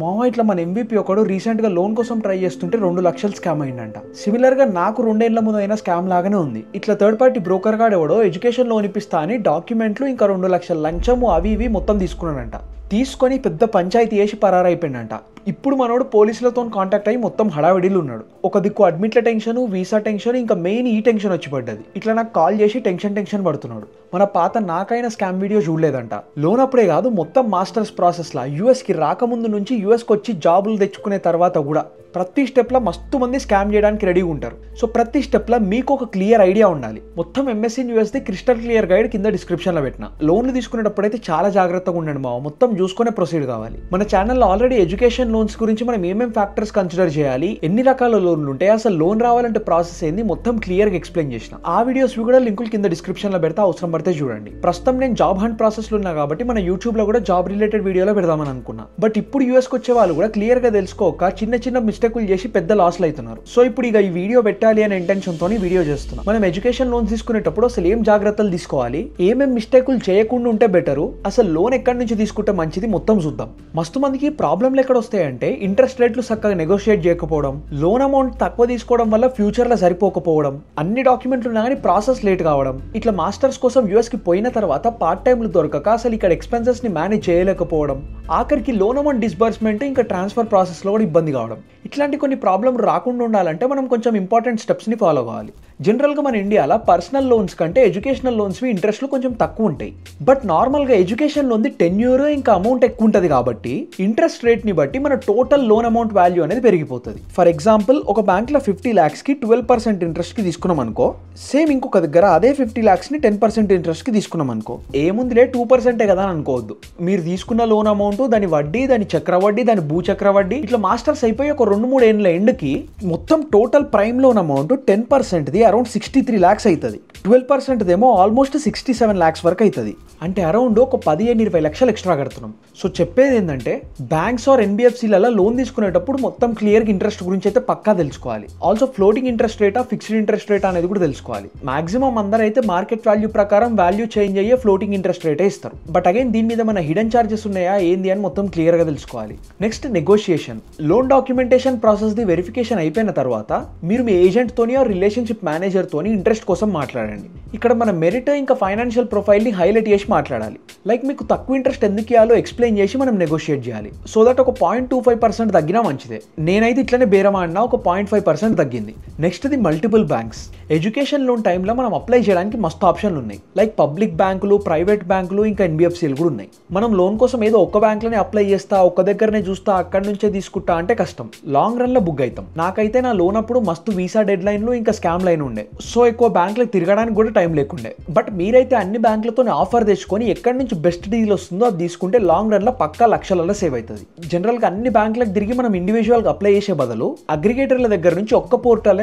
మా ఇట్లా మన ఎంబీపీ ఒకడు రీసెంట్గా లోన్ కోసం ట్రై చేస్తుంటే రెండు లక్షలు స్కామ్ అయిందంట సిమిలర్గా నాకు రెండేళ్ల ముందు అయిన స్కామ్ లాగానే ఉంది ఇట్లా థర్డ్ పార్టీ బ్రోకర్ గాడు ఎవడో ఎడ్యుకేషన్ లోన్ ఇప్పిస్తా అని డాక్యుమెంట్లు ఇంకా రెండు లక్షల లంచము అవి ఇవి మొత్తం తీసుకున్నానంట తీసుకొని పెద్ద పంచాయతీ వేసి పరారైపోయిందంట ఇప్పుడు మనోడు పోలీసులతో కాంటాక్ట్ అయ్యి మొత్తం హడావిడిలు ఉన్నాడు ఒక దిక్కు అడ్మిట్ల టెన్షన్ వీసా టెన్షన్ ఇంకా మెయిన్ ఈ టెన్షన్ వచ్చి పడ్డది ఇట్లా నాకు కాల్ చేసి టెన్షన్ టెన్షన్ పడుతున్నాడు మన పాత నాకైనా స్కామ్ వీడియో చూడలేదంట లోన్ అప్పుడే కాదు మొత్తం మాస్టర్స్ యుఎస్ యూఎస్కి రాకముందు నుంచి కి వచ్చి జాబులు తెచ్చుకునే తర్వాత కూడా ప్రతి స్టెప్లో మస్తు మంది స్కామ్ చేయడానికి రెడీగా ఉంటారు సో ప్రతి స్టెప్లో మీకు ఒక క్లియర్ ఐడియా ఉండాలి మొత్తం MSc the crystal clear guide కింద డిస్క్రిప్షన్లో పెట్టిన లోన్లు తీసుకునేటప్పుడు అయితే చాలా జాగ్రత్తగా ఉండండి మా మొత్తం చూసుకునే ప్రొసీడ్ కావాలి మన ఛానల్లో ఆల్రెడీ ఎడ్యుకేషన్ లోన్స్ గురించి మనం ఏమేమి ఫ్యాక్టర్స్ కన్సిడర్ చేయాలి ఎన్ని రకాల లోన్లు ఉంటాయి అసలు లోన్ రావాలంటే ప్రాసెస్ ఏంది మొత్తం క్లియర్గా ఎక్స్ప్లెయిన్ చేసిన ఆ వీడియోస్ కూడా లింకులు కింద డిస్క్రిప్షన్ లో పెడతా అవసరం పడితే చూడండి ప్రస్తుతం నేను జాబ్ ప్రాసెస్ లో ఉన్నా కాబట్టి మన యూట్యూబ్లో కూడా జాబ్ రిలేటెడ్ వీడియోలో పెడదామని అనుకున్నా బట్ ఇప్పుడు యూఎస్ కి వచ్చే వాళ్ళు కూడా క్లియర్ గా తెలుసుకోక చిన్న చిన్న మిస్టేకులు చేసి పెద్ద లాస్లు అవుతున్నారు సో ఇప్పుడు ఇక ఈ వీడియో పెట్టాలి అనే తో వీడియో చేస్తున్నాం మనం ఎడ్యుకేషన్ లోన్స్ తీసుకునేటప్పుడు అసలు ఏం జాగ్రత్తలు తీసుకోవాలి ఏమేమి మిస్టేకులు చేయకుండా ఉంటే బెటరు అసలు లోన్ ఎక్కడి నుంచి తీసుకుంటే మంచిది మొత్తం చూద్దాం మస్తు మందికి ప్రాబ్లంలు ఎక్కడ వస్తాయి అంటే ఇంట్రెస్ట్ రేట్లు చక్కగా నెగోషియేట్ చేయకపోవడం లోన్ అమౌంట్ తక్కువ తీసుకోవడం వల్ల ఫ్యూచర్లో సరిపోకపోవడం అన్ని డాక్యుమెంట్లు ఉన్నా కానీ ప్రాసెస్ లేట్ కావడం ఇట్లా మాస్టర్స్ కోసం కి పోయిన తర్వాత పార్ట్ టైంలు దొరకక అసలు ఇక్కడ ఎక్స్పెన్సెస్ని మేనేజ్ చేయలేకపోవడం ఆఖరికి లోన్ అమౌంట్ డిస్బర్స్మెంట్ ఇంకా ట్రాన్స్ఫర్ ప్రాసెస్లో కూడా ఇబ్బంది కావడం ఇట్లాంటి కొన్ని ప్రాబ్లమ్ రాకుండా ఉండాలంటే మనం కొంచెం ఇంపార్టెంట్ స్టెప్స్ని ఫాలో కావాలి జనరల్గా మన ఇండియాలో పర్సనల్ లోన్స్ కంటే ఎడ్యుకేషనల్ లోన్స్ ఇంట్రెస్ట్లు కొంచెం తక్కువ ఉంటాయి బట్ నార్మల్గా ఎడ్యుకేషన్ లోన్ది టెన్యూర్ ఇంకా అమౌంట్ ఎక్కువ ఉంటుంది కాబట్టి ఇంట్రెస్ట్ రేట్ని బట్టి మన టోటల్ లోన్ అమౌంట్ వాల్యూ అనేది పెరిగిపోతుంది ఫర్ ఎగ్జాంపుల్ ఒక బ్యాంక్లో ఫిఫ్టీ ల్యాక్స్కి ట్వెల్వ్ పర్సెంట్ ఇంట్రెస్ట్కి తీసుకున్నాం అనుకో సేమ్ ఇంకొక దగ్గర అదే ఫిఫ్టీ ల్యాక్స్ని టెన్ పర్సెంట్ ఇంట్రెస్ట్కి తీసుకున్నాం అనుకో ఏముందిలే టూ పర్సెంటే కదా అని అనుకోవద్దు మీరు తీసుకున్న లోన్ అమౌంట్ దాని వడ్డీ దాని చక్రవడ్డీ దాని భూచక్రవడ్డీ ఇట్లా మాస్టర్స్ అయిపోయి ఒక రెండు మూడు ఏండ్ల ఎండ్కి మొత్తం total prime loan amount ten పర్సెంట్ది అరౌండ్ సిక్స్టీ త్రీ ల్యాక్స్ అవుతుంది ట్వెల్వ్ పర్సెంట్దేమో ఆల్మోస్ట్ సిక్స్టీ సెవెన్ ల్యాక్స్ వరకు అవుతుంది అంటే అరౌండ్ ఒక పదిహేను ఇరవై లక్షలు ఎక్స్ట్రా కడుతున్నాం సో చెప్పేది ఏంటంటే బ్యాంక్స్ ఆర్ ఎన్బిఎఫ్సీలలో లోన్ తీసుకునేటప్పుడు మొత్తం క్లియర్గా ఇంట్రెస్ట్ గురించి అయితే పక్కా తెలుసుకోవాలి ఆల్సో ఫ్లోటింగ్ ఇంట్రెస్ట్ రేటా ఫిక్స్డ్ ఇంట్రెస్ట్ రేటా అనేది కూడా తెలుసుకోవాలి మాక్సిమం అందరూ అయితే మార్కెట్ వాల్యూ ప్రకారం వాల్యూ చేంజ్ అయ్యే ఫ్లోటింగ్ ఇంట్రెస్ట్ రేటే ఇస్తారు బట్ అగైన్ దీని మీద మన హిడెన్ ఛార్జెస్ ఉన్నాయా ఏంది అని మొత్తం క్లియర్గా తెలుసుకోవాలి నెక్స్ట్ నెగోషియేషన్ లోన్ డాక్యుమెంటేషన్ ప్రాసెస్ది వెరిఫికేషన్ అయిపోయిన తర్వాత మీరు మీ ఏజెంట్తోని ఆ రిలేషన్షిప్ మ్యాన్ మేనేజర్తో ఇంట్రెస్ట్ కోసం మాట్లాడండి ఇక్కడ మన మెరిట్ ఇంకా ఫైనాన్షియల్ ప్రొఫైల్ని హైలైట్ చేసి మాట్లాడాలి లైక్ మీకు తక్కువ ఇంట్రెస్ట్ ఎందుకు ఇవ్వాలో ఎక్స్ప్లెయిన్ చేసి మనం నెగోషియేట్ చేయాలి సో దట్ ఒక పాయింట్ టూ ఫైవ్ పర్సెంట్ తగ్గినా మంచిదే నేనైతే ఇట్లనే బేరమా అన్నా ఒక పాయింట్ ఫైవ్ పర్సెంట్ తగ్గింది next the multiple banks education loan టైంలో మనం అప్లై చేయడానికి మస్తు ఆప్షన్లు ఉన్నాయి లైక్ పబ్లిక్ బ్యాంకులు ప్రైవేట్ బ్యాంకులు ఇంకా ఎన్బిఎఫ్సీలు కూడా ఉన్నాయి మనం లోన్ కోసం ఏదో ఒక బ్యాంక్లోనే అప్లై చేస్తా ఒక్క దగ్గరనే చూస్తా అక్కడి నుంచే తీసుకుంటా అంటే కష్టం లాంగ్ రన్లో బుక్ అవుతాం నాకైతే నా లోన్ అప్పుడు మస్తు వీసా డెడ్ లైన్లు ఇంకా స్కామ్ లైన్ ఉండే సో ఎక్కువ బ్యాంకులకు తిరగడానికి కూడా టైం లేకుండే బట్ మీరైతే అన్ని బ్యాంకులతో ఆఫర్ తెచ్చుకొని ఎక్కడి నుంచి బెస్ట్ డీల్ వస్తుందో అది తీసుకుంటే లాంగ్ లో పక్కా లక్షలలో సేవ్ అవుతుంది జనరల్గా అన్ని బ్యాంకులకు తిరిగి మనం ఇండివిజువల్ గా అప్లై చేసే బదులు అగ్రిగేటర్ల దగ్గర నుంచి ఒక్క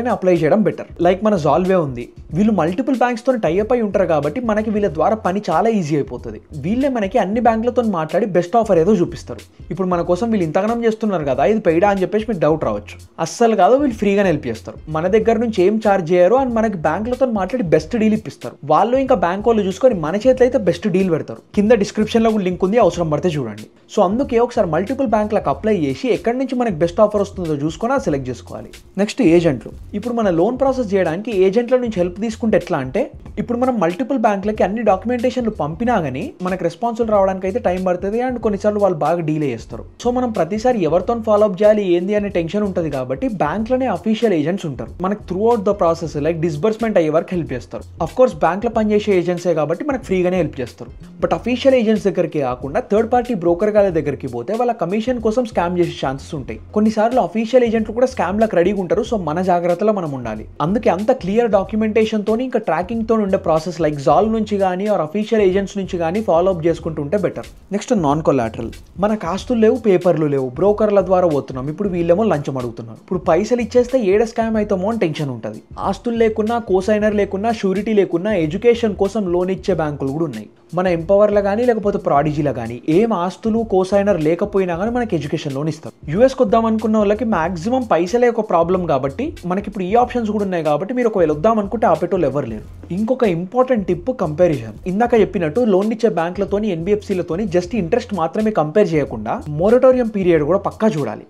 అని అప్లై చేయడం బెటర్ లైక్ మన జాల్వే ఉంది వీళ్ళు మల్టిపుల్ బ్యాంక్స్ తో టైఅప్ అయి ఉంటారు కాబట్టి మనకి వీళ్ళ ద్వారా పని చాలా ఈజీ అయిపోతుంది వీళ్ళే మనకి అన్ని బ్యాంకులతో మాట్లాడి బెస్ట్ ఆఫర్ ఏదో చూపిస్తారు ఇప్పుడు మన కోసం వీళ్ళు ఇంతగానం చేస్తున్నారు కదా ఇది పెయిడా అని చెప్పేసి మీకు డౌట్ రావచ్చు అస్సలు కాదు వీళ్ళు ఫ్రీగా హెల్ప్ చేస్తారు మన దగ్గర నుంచి ఏం ఛార్జ్ చేయరు ఇస్తారు అండ్ మనకి బ్యాంకులతో మాట్లాడి బెస్ట్ డీల్ ఇప్పిస్తారు వాళ్ళు ఇంకా బ్యాంక్ వాళ్ళు చూసుకొని మన చేతిలో అయితే బెస్ట్ డీల్ పెడతారు కింద డిస్క్రిప్షన్ కూడా లింక్ ఉంది అవసరం పడితే చూడండి సో అందుకే ఒకసారి మల్టిపుల్ బ్యాంకులకు అప్లై చేసి ఎక్కడి నుంచి మనకి బెస్ట్ ఆఫర్ వస్తుందో చూసుకొని సెలెక్ట్ చేసుకోవాలి నెక్స్ట్ ఏజెంట్లు ఇప్పుడు మన లోన్ ప్రాసెస్ చేయడానికి ఏజెంట్ల నుంచి హెల్ప్ తీసుకుంటే ఎట్లా అంటే ఇప్పుడు మనం మల్టిపుల్ బ్యాంకులకి అన్ని డాక్యుమెంటేషన్లు పంపినా కానీ మనకు రెస్పాన్సులు రావడానికి అయితే టైం పడుతుంది అండ్ కొన్నిసార్లు వాళ్ళు బాగా డీలే చేస్తారు సో మనం ప్రతిసారి ఎవరితో ఫాలో అప్ చేయాలి ఏంది అనే టెన్షన్ ఉంటుంది కాబట్టి బ్యాంకులోనే అఫీషియల్ ఏజెంట్స్ ఉంటారు మనకు throughout the process like disbursement అయ్యే వరకు హెల్ప్ చేస్తారు అఫ్ కోర్స్ బ్యాంక్లో పనిచేసే ఏజెన్సే కాబట్టి మనకు ఫ్రీగానే హెల్ప్ చేస్తారు బట్ అఫీషియల్ ఏజెంట్స్ దగ్గరికి కాకుండా థర్డ్ పార్టీ బ్రోకర్ గారి దగ్గరికి పోతే వాళ్ళ కమిషన్ కోసం స్కామ్ చేసే ఛాన్సెస్ ఉంటాయి కొన్నిసార్లు అఫీషియల్ ఏజెంట్లు కూడా స్కామ్ లకు రెడీగా ఉంటారు సో మన జాగ్రత్తలో మనం ఉండాలి అందుకే అంత క్లియర్ డాక్యుమెంటేషన్ తోని ఇంకా ట్రాకింగ్ తో ఉండే ప్రాసెస్ లైక్ జాల్ నుంచి కానీ ఆర్ అఫీషియల్ ఏజెంట్స్ నుంచి కానీ ఫాలో అప్ చేసుకుంటూ ఉంటే బెటర్ నెక్స్ట్ నాన్ కొలాటరల్ మన కాస్తులు లేవు పేపర్లు లేవు బ్రోకర్ల ద్వారా పోతున్నాం ఇప్పుడు వీళ్ళేమో లంచం అడుగుతున్నారు ఇప్పుడు పైసలు ఇచ్చేస్తే ఏడ స్కామ్ అవుతామో అని టెన్షన్ ఉంటుంది ఆస్తులు లేకున్నా కోసైనర్ లేకున్నా షూరిటీ లేకున్నా ఎడ్యుకేషన్ కోసం లోన్ ఇచ్చే బ్యాంకులు కూడా ఉన్నాయి మన ఎంపవర్లో కానీ లేకపోతే ప్రాడిజీలో కానీ ఏం ఆస్తులు కోసైనర్ లేకపోయినా కానీ మనకి ఎడ్యుకేషన్ లోన్ ఇస్తారు యూఎస్కి వద్దాం అనుకున్న వాళ్ళకి మాక్సిమం పైసలే ఒక ప్రాబ్లం కాబట్టి మనకి ఇప్పుడు ఈ ఆప్షన్స్ కూడా ఉన్నాయి కాబట్టి మీరు ఒకవేళ వద్దాం అనుకుంటే ఆపేటోళ్ళు ఎవరు లేరు ఇంకొక ఇంపార్టెంట్ టిప్ కంపారిజన్ ఇందాక చెప్పినట్టు లోన్ ఇచ్చే బ్యాంకులతోని ఎన్బిఎఫ్సీలతోని జస్ట్ ఇంట్రెస్ట్ మాత్రమే కంపేర్ చేయకుండా మోరటోరియం పీరియడ్ కూడా పక్కా చూడాలి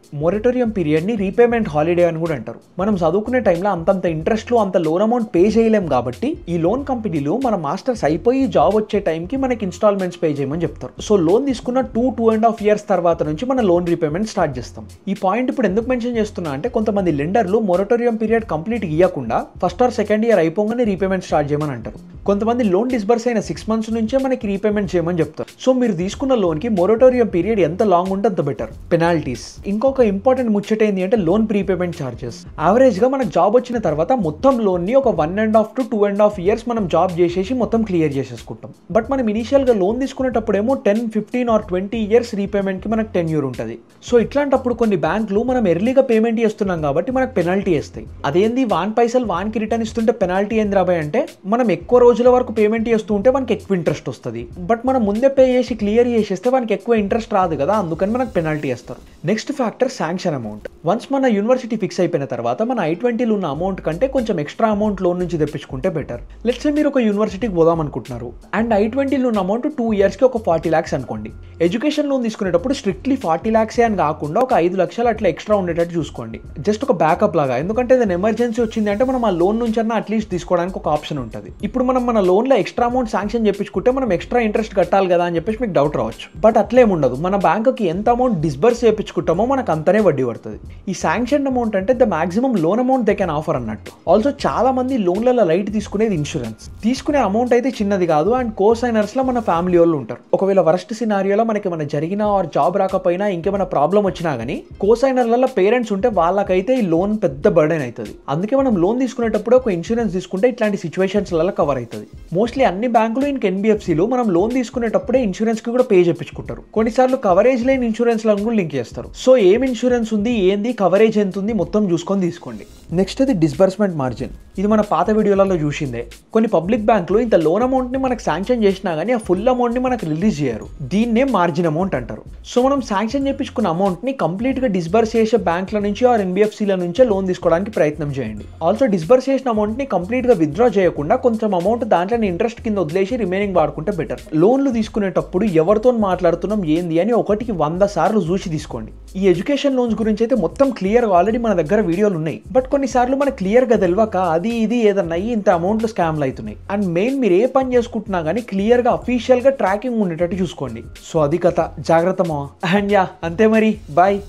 పీరియడ్ పీరియడ్ని రీపేమెంట్ హాలిడే అని కూడా అంటారు మనం చదువుకునే టైంలో అంతంత ఇంట్రెస్ట్లో అంత లోన్ అమౌంట్ పే చేయలేం కాబట్టి ఈ లోన్ కంపెనీలు మన మాస్టర్స్ అయిపోయి జాబ్ వచ్చే టైంకి మనకి ఇన్స్టాల్మెంట్స్ పే చేయమని చెప్తారు సో లోన్ తీసుకున్న two two and half years తర్వాత నుంచి మన లోన్ రీపేమెంట్ స్టార్ట్ చేస్తాం ఈ పాయింట్ ఇప్పుడు ఎందుకు మెన్షన్ చేస్తున్నా అంటే కొంతమంది లెండర్లు మొరటోరియం పీరియడ్ కంప్లీట్ ఇవ్వకుండా ఫస్ట్ ఆర్ సెకండ్ ఇయర్ అయిపోగానే రీపేమెంట్ స్టార్ట్ రాజ్యం అని అంటారు కొంతమంది లోన్ డిస్బర్స్ అయిన సిక్స్ మంత్స్ నుంచే మనకి రీపేమెంట్ చేయమని చెప్తారు సో మీరు తీసుకున్న లోన్కి మొరటోరియం పీరియడ్ ఎంత లాంగ్ ఉంటే అంత బెటర్ పెనాల్టీస్ ఇంకొక ఇంపార్టెంట్ ముచ్చట ఏంటి అంటే లోన్ ప్రీపేమెంట్ ఛార్జెస్ యావరేజ్గా మనకు జాబ్ వచ్చిన తర్వాత మొత్తం లోన్ని ఒక one and half to two and half years మనం జాబ్ చేసేసి మొత్తం క్లియర్ చేసేసుకుంటాం బట్ మనం గా లోన్ తీసుకునేటప్పుడేమో ten fifteen or twenty years repayment కి మనకు టెన్యూర్ ఉంటుంది సో ఇట్లాంటప్పుడు కొన్ని బ్యాంకులు మనం ఎర్లీగా పేమెంట్ చేస్తున్నాం కాబట్టి మనకు పెనాల్టీ వేస్తాయి అదేంది వాన్ పైసలు వాన్ కి రిటర్న్ ఇస్తుంటే పెనాల్టీ ఏంది రాబాయ్ అంటే మనం ఎక్కువ రోజు రోజుల వరకు పేమెంట్ చేస్తూ ఉంటే మనకి ఎక్కువ ఇంట్రెస్ట్ వస్తుంది బట్ మనం ముందే పే చేసి క్లియర్ చేసేస్తే మనకి ఎక్కువ ఇంట్రెస్ట్ రాదు కదా అందుకని మనకు పెనాల్టీ వేస్తారు next factor sanction amount once మన యూనివర్సిటీ ఫిక్స్ అయిపోయిన తర్వాత మన ఐ ట్వంటీలో ఉన్న అమౌంట్ కంటే కొంచెం ఎక్స్ట్రా అమౌంట్ లోన్ నుంచి తెప్పించుకుంటే బెటర్ లెట్స్ మీరు ఒక యూనివర్సిటీకి పోదాం అనుకుంటున్నారు అండ్ ఐ ట్వంటీలో ఉన్న అమౌంట్ టూ ఇయర్స్కి ఒక ఫార్టీ ల్యాక్స్ అనుకోండి ఎడ్యుకేషన్ లోన్ తీసుకునేటప్పుడు స్ట్రిక్ట్లీ ఫార్టీ ల్యాక్సే అని కాకుండా ఒక ఐదు లక్షలు అట్లా ఎక్స్ట్రా ఉండేటట్టు చూసుకోండి జస్ట్ ఒక బ్యాకప్ లాగా ఎందుకంటే ఏదైనా ఎమర్జెన్సీ వచ్చింది అంటే మనం ఆ లోన్ నుంచి అన్న అట్లీస్ట్ తీసుకోవడానికి ఒక ఆప్షన్ ఉంటుంది ఇప్పుడు మనం మన లోన్లో ఎక్స్ట్రా అమౌంట్ శాంక్షన్ చేయించుకుంటే మనం ఎక్స్ట్రా ఇంట్రెస్ట్ కట్టాలి కదా అని చెప్పేసి మీకు డౌట్ రావచ్చు బట్ ఉండదు మన బ్యాంకుకి ఎంత అమౌంట్ డిస్బర్స్ చేయించుకుంటామో మనకు అంతనే వడ్డీ పడుతుంది ఈ శాంక్షన్ అమౌంట్ అంటే the maximum loan amount they can offer అన్నట్టు ఆల్సో చాలా మంది లోన్లలో లైట్ తీసుకునేది ఇన్సూరెన్స్ తీసుకునే అమౌంట్ అయితే చిన్నది కాదు అండ్ కో లో మన ఫ్యామిలీ వాళ్ళు ఉంటారు ఒకవేళ వరస్ట్ సినారియోలో మనకి మన జరిగిన ఆర్ జాబ్ రాకపోయినా ఇంకేమైనా ప్రాబ్లం వచ్చినా కానీ కో సైనర్లలో పేరెంట్స్ ఉంటే వాళ్ళకైతే ఈ లోన్ పెద్ద బర్డెన్ అవుతుంది అందుకే మనం లోన్ తీసుకునేటప్పుడు ఒక ఇన్సూరెన్స్ తీసుకుంటే ఇట్లాంటి సిచ్యువేషన్స్లలో కవర్ అవుతుంది ఉంటుంది మోస్ట్లీ అన్ని బ్యాంకులు ఇంక ఎన్బిఎఫ్సీలు మనం లోన్ తీసుకునేటప్పుడే ఇన్సూరెన్స్ కి కూడా పే చేయించుకుంటారు కొన్నిసార్లు కవరేజ్ లేని ఇన్సూరెన్స్ లను కూడా లింక్ చేస్తారు సో ఏం ఇన్సూరెన్స్ ఉంది ఏంది కవరేజ్ ఎంత ఉంది మొత్తం చూసుకొని తీసుకోండి నెక్స్ట్ అది డిస్బర్స్మెంట్ మార్జిన్ ఇది మన పాత వీడియోలలో చూసిందే కొన్ని పబ్లిక్ బ్యాంకులు ఇంత లోన్ అమౌంట్ని మనకు శాంక్షన్ చేసినా కానీ ఆ ఫుల్ అమౌంట్ని మనకు రిలీజ్ చేయరు దీన్నే మార్జిన్ అమౌంట్ అంటారు సో మనం శాంక్షన్ చేయించుకున్న అమౌంట్ని కంప్లీట్గా డిస్బర్స్ చేసే బ్యాంకుల నుంచి ఆర్ ఎన్బిఎఫ్సీల నుంచే లోన్ తీసుకోవడానికి ప్రయత్నం చేయండి ఆల్సో డిస్బర్స్ చేసిన అమౌంట్ని కంప్లీట్గా విత్డ్రా చేయకుండా కొంచెం అమౌంట్ దాంట్లోనే ఇంట్రెస్ట్ కింద వదిలేసి రిమైనింగ్ వాడుకుంటే బెటర్ లోన్లు తీసుకునేటప్పుడు ఎవరితో మాట్లాడుతున్నాం ఏంది అని ఒకటికి వంద సార్లు చూసి తీసుకోండి ఈ ఎడ్యుకేషన్ లోన్స్ గురించి అయితే మొత్తం క్లియర్గా ఆల్రెడీ మన దగ్గర వీడియోలు ఉన్నాయి బట్ కొన్నిసార్లు మనకు క్లియర్గా తెలియక అది ఇది ఏదన్నా ఇంత అమౌంట్లు స్కామ్లు అవుతున్నాయి అండ్ మెయిన్ మీరు ఏ పని చేసుకుంటున్నా కానీ క్లియర్గా అఫీషియల్గా ట్రాకింగ్ ఉండేటట్టు చూసుకోండి సో అది కథ జాగ్రత్త అండ్ యా అంతే మరి బాయ్